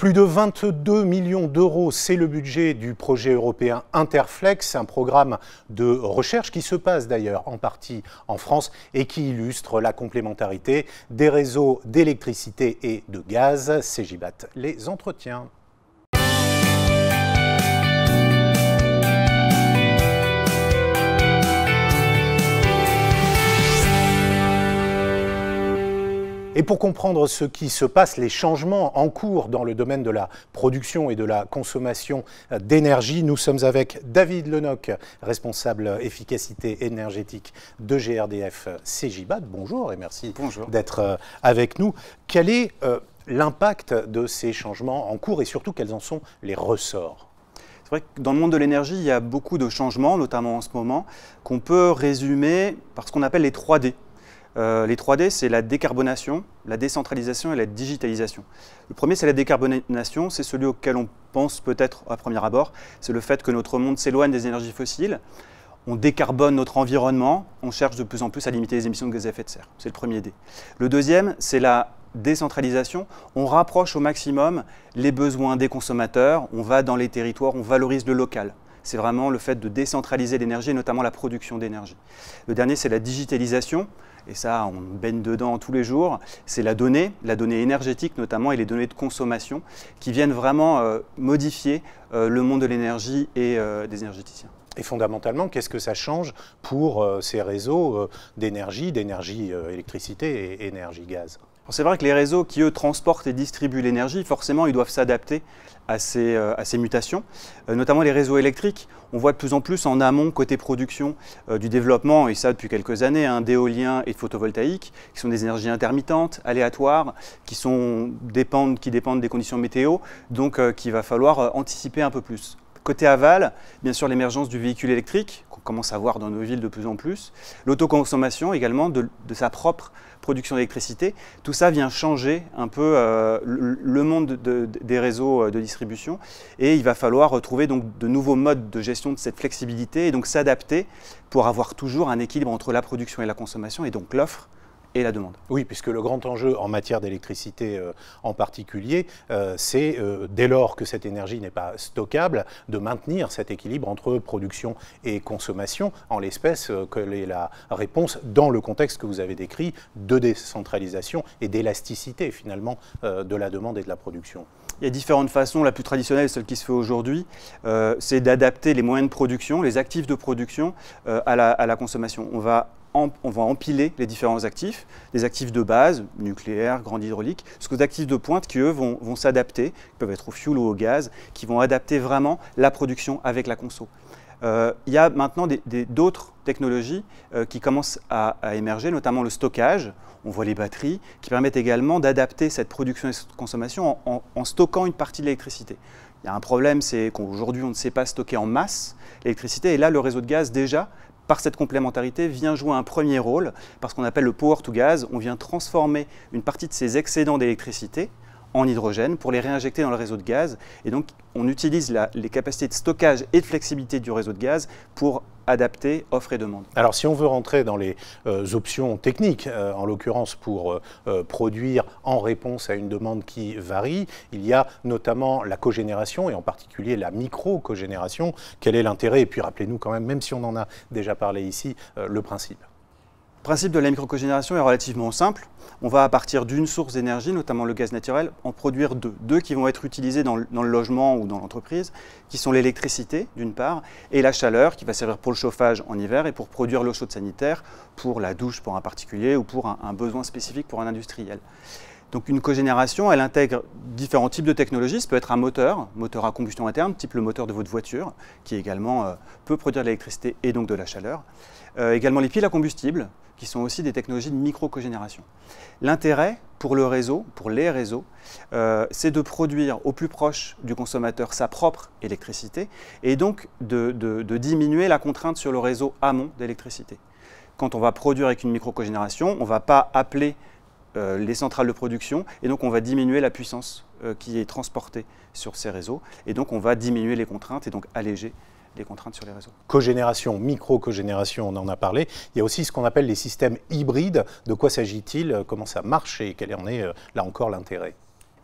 Plus de 22 millions d'euros, c'est le budget du projet européen Interflex, un programme de recherche qui se passe d'ailleurs en partie en France et qui illustre la complémentarité des réseaux d'électricité et de gaz. Gibat les entretiens. Et pour comprendre ce qui se passe, les changements en cours dans le domaine de la production et de la consommation d'énergie, nous sommes avec David Lenoc, responsable efficacité énergétique de GRDF CGBAT. Bonjour et merci d'être euh, avec nous. Quel est euh, l'impact de ces changements en cours et surtout quels en sont les ressorts c'est vrai que dans le monde de l'énergie, il y a beaucoup de changements, notamment en ce moment, qu'on peut résumer par ce qu'on appelle les 3D. Euh, les 3D, c'est la décarbonation, la décentralisation et la digitalisation. Le premier, c'est la décarbonation, c'est celui auquel on pense peut-être à premier abord, c'est le fait que notre monde s'éloigne des énergies fossiles, on décarbone notre environnement, on cherche de plus en plus à limiter les émissions de gaz à effet de serre. C'est le premier D. Le deuxième, c'est la décentralisation, on rapproche au maximum les besoins des consommateurs, on va dans les territoires, on valorise le local c'est vraiment le fait de décentraliser l'énergie, notamment la production d'énergie. Le dernier, c'est la digitalisation, et ça, on baigne dedans tous les jours. C'est la donnée, la donnée énergétique notamment, et les données de consommation, qui viennent vraiment euh, modifier euh, le monde de l'énergie et euh, des énergéticiens. Et fondamentalement, qu'est-ce que ça change pour ces réseaux d'énergie, d'énergie électricité et énergie gaz c'est vrai que les réseaux qui, eux, transportent et distribuent l'énergie, forcément, ils doivent s'adapter à, ces, euh, mutations, euh, notamment les réseaux électriques. On voit de plus en plus en amont, côté production, euh, du développement, et ça depuis quelques années, hein, d'éolien et de photovoltaïque, qui sont des énergies intermittentes, aléatoires, qui dépendent des conditions météo, donc qu'il va falloir anticiper un peu plus. Côté aval, bien sûr l'émergence du véhicule électrique, qu'on commence à voir dans nos villes de plus en plus, l'autoconsommation également de, sa propre production d'électricité, tout ça vient changer un peu euh, le monde des réseaux euh, de distribution et il va falloir retrouver donc de nouveaux modes de gestion de cette flexibilité et donc s'adapter pour avoir toujours un équilibre entre la production et la consommation et donc l'offre et la demande. Oui, puisque le grand enjeu en matière d'électricité euh, en particulier, euh, c'est euh, dès lors que cette énergie n'est pas stockable, de maintenir cet équilibre entre production et consommation, en l'espèce, quelle est la réponse dans le contexte que vous avez décrit de décentralisation et d'élasticité finalement de la demande et de la production il y a différentes façons. La plus traditionnelle, celle qui se fait aujourd'hui, c'est d'adapter les moyens de production, les actifs de production à, la, à, la, consommation. On va on va empiler les différents actifs, des actifs de base, nucléaire, grande hydraulique, jusqu'aux actifs de pointe qui, eux, vont, s'adapter, qui peuvent être au fioul ou au gaz, qui vont adapter vraiment la production avec la conso. Euh, il y a maintenant d'autres technologies euh, qui commencent à, émerger, notamment le stockage. On voit les batteries qui permettent également d'adapter cette production et cette consommation en stockant une partie de l'électricité. Il y a un problème, c'est qu'aujourd'hui, on ne sait pas stocker en masse l'électricité. Et là, le réseau de gaz, déjà, par cette complémentarité, vient jouer un premier rôle, parce qu'on appelle le power to gas, on vient transformer une partie de ces excédents d'électricité en hydrogène pour les réinjecter dans le réseau de gaz. Et donc, on utilise les capacités de stockage et de flexibilité du réseau de gaz pour adapter offre et demande. Alors si on veut rentrer dans les euh, options techniques, euh, en l'occurrence pour euh, produire en réponse à une demande qui varie, il y a notamment la cogénération et en particulier la micro-cogénération. Quel est l'intérêt Et puis rappelez-nous quand même, même si on en a déjà parlé ici, le principe. Le principe de la microcogénération est relativement simple. On va, à partir d'une source d'énergie, notamment le gaz naturel, en produire deux. Deux qui vont être utilisés dans le, logement ou dans l'entreprise, qui sont l'électricité, d'une part, et la chaleur, qui va servir pour le chauffage en hiver et pour produire l'eau chaude sanitaire, pour la douche pour un particulier ou pour un besoin spécifique pour un industriel. Donc une cogénération, elle intègre différents types de technologies. Ça peut être un moteur, moteur à combustion interne, type le moteur de votre voiture, qui également euh, peut produire de l'électricité et donc de la chaleur. Euh, également les piles à combustible, qui sont aussi des technologies de micro-cogénération. L'intérêt pour le réseau, pour les réseaux, euh, c'est de produire au plus proche du consommateur sa propre électricité et donc de, de diminuer la contrainte sur le réseau amont d'électricité. Quand on va produire avec une micro-cogénération, on ne va pas appeler euh, les centrales de production, et donc on va diminuer la puissance euh, qui est transportée sur ces réseaux, et donc on va diminuer les contraintes et donc alléger les contraintes sur les réseaux. Cogénération, micro-cogénération, on en a parlé. Il y a aussi ce qu'on appelle les systèmes hybrides. De quoi s'agit-il Comment ça marche et quel en est, euh, là encore, l'intérêt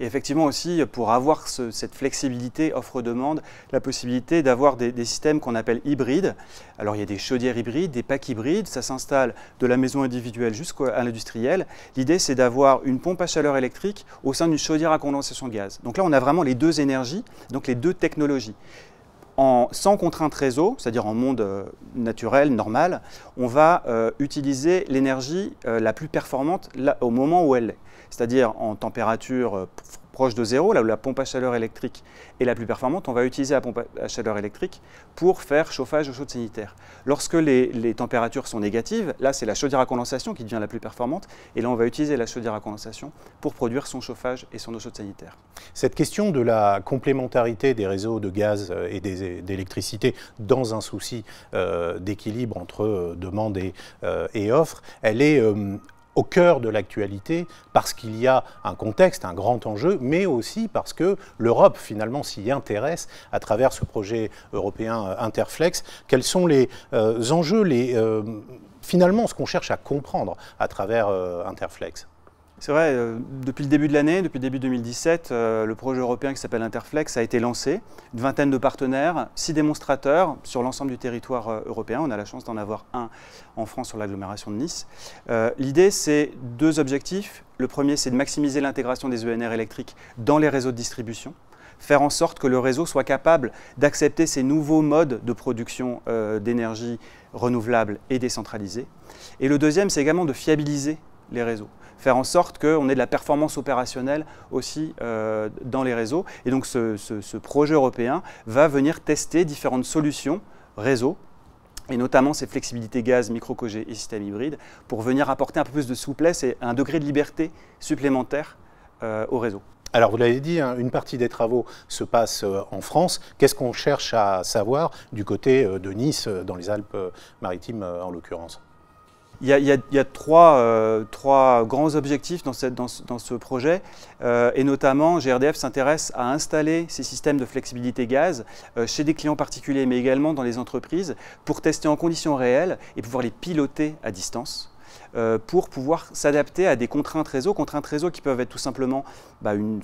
et effectivement aussi, pour avoir cette flexibilité offre-demande, la possibilité d'avoir des, systèmes qu'on appelle hybrides. Alors il y a des chaudières hybrides, des packs hybrides, ça s'installe de la maison individuelle jusqu'à l'industriel. L'idée c'est d'avoir une pompe à chaleur électrique au sein d'une chaudière à condensation de gaz. Donc là on a vraiment les deux énergies, donc les deux technologies en, sans contrainte réseau, c'est-à-dire en monde euh, naturel, normal, on va euh, utiliser l'énergie euh, la plus performante au moment où elle est, c'est-à-dire en température proche de zéro, là où la pompe à chaleur électrique est la plus performante, on va utiliser la pompe à chaleur électrique pour faire chauffage aux chaudes sanitaires. Lorsque les, températures sont négatives, là c'est la chaudière à condensation qui devient la plus performante, et là on va utiliser la chaudière à condensation pour produire son chauffage et son eau chaude sanitaire. Cette question de la complémentarité des réseaux de gaz euh, et d'électricité dans un souci euh, d'équilibre entre euh, demande et, et, offre, elle est au cœur de l'actualité parce qu'il y a un contexte, un grand enjeu, mais aussi parce que l'Europe finalement s'y intéresse à travers ce projet européen euh, Interflex. Quels sont les euh, enjeux, les, euh, finalement ce qu'on cherche à comprendre à travers Interflex c'est vrai, euh, depuis le début de l'année, depuis le début 2017, euh, le projet européen qui s'appelle Interflex a été lancé. Une vingtaine de partenaires, six démonstrateurs sur l'ensemble du territoire euh, européen. On a la chance d'en avoir un en France sur l'agglomération de Nice. L'idée, c'est deux objectifs. Le premier, c'est de maximiser l'intégration des ENR électriques dans les réseaux de distribution faire en sorte que le réseau soit capable d'accepter ces nouveaux modes de production d'énergie renouvelable et décentralisée. Et le deuxième, c'est également de fiabiliser les réseaux faire en sorte qu'on ait de la performance opérationnelle aussi euh, dans les réseaux. Et donc ce, projet européen va venir tester différentes solutions réseaux, et notamment ces flexibilités gaz, micro cogé et système hybride, pour venir apporter un peu plus de souplesse et un degré de liberté supplémentaire euh, au réseau. Alors vous l'avez dit, hein, une partie des travaux se passe euh, en France. Qu'est-ce qu'on cherche à savoir du côté de Nice, dans les Alpes-Maritimes en l'occurrence il y, a, trois, euh, grands objectifs dans, ce, projet, euh, et notamment GRDF s'intéresse à installer ces systèmes de flexibilité gaz euh, chez des clients particuliers, mais également dans les entreprises, pour tester en conditions réelles et pouvoir les piloter à distance pour pouvoir s'adapter à des contraintes réseau, contraintes réseau qui peuvent être tout simplement bah, une,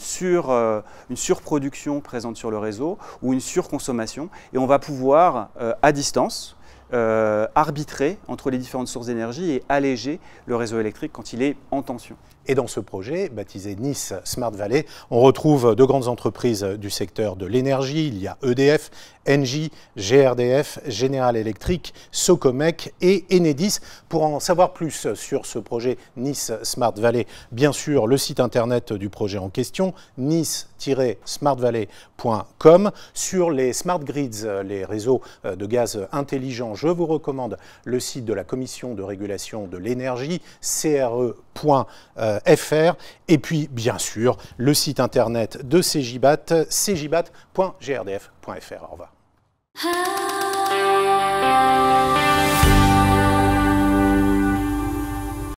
surproduction présente sur le réseau ou une surconsommation. Et on va pouvoir, à distance, euh, arbitrer entre les différentes sources d'énergie et alléger le réseau électrique quand il est en tension. Et dans ce projet, baptisé Nice Smart Valley, on retrouve de grandes entreprises du secteur de l'énergie. Il y a EDF, Engie, GRDF, General Electric, Socomec et Enedis. Pour en savoir plus sur ce projet Nice Smart Valley, bien sûr, le site internet du projet en question, nice-smartvalley.com. Sur les smart grids, les réseaux de gaz intelligents, je vous recommande le site de la Commission de régulation de l'énergie, cre.fr, e et puis bien sûr le site internet de CGBAT cjbat.grdf.fr. Au revoir. Ah.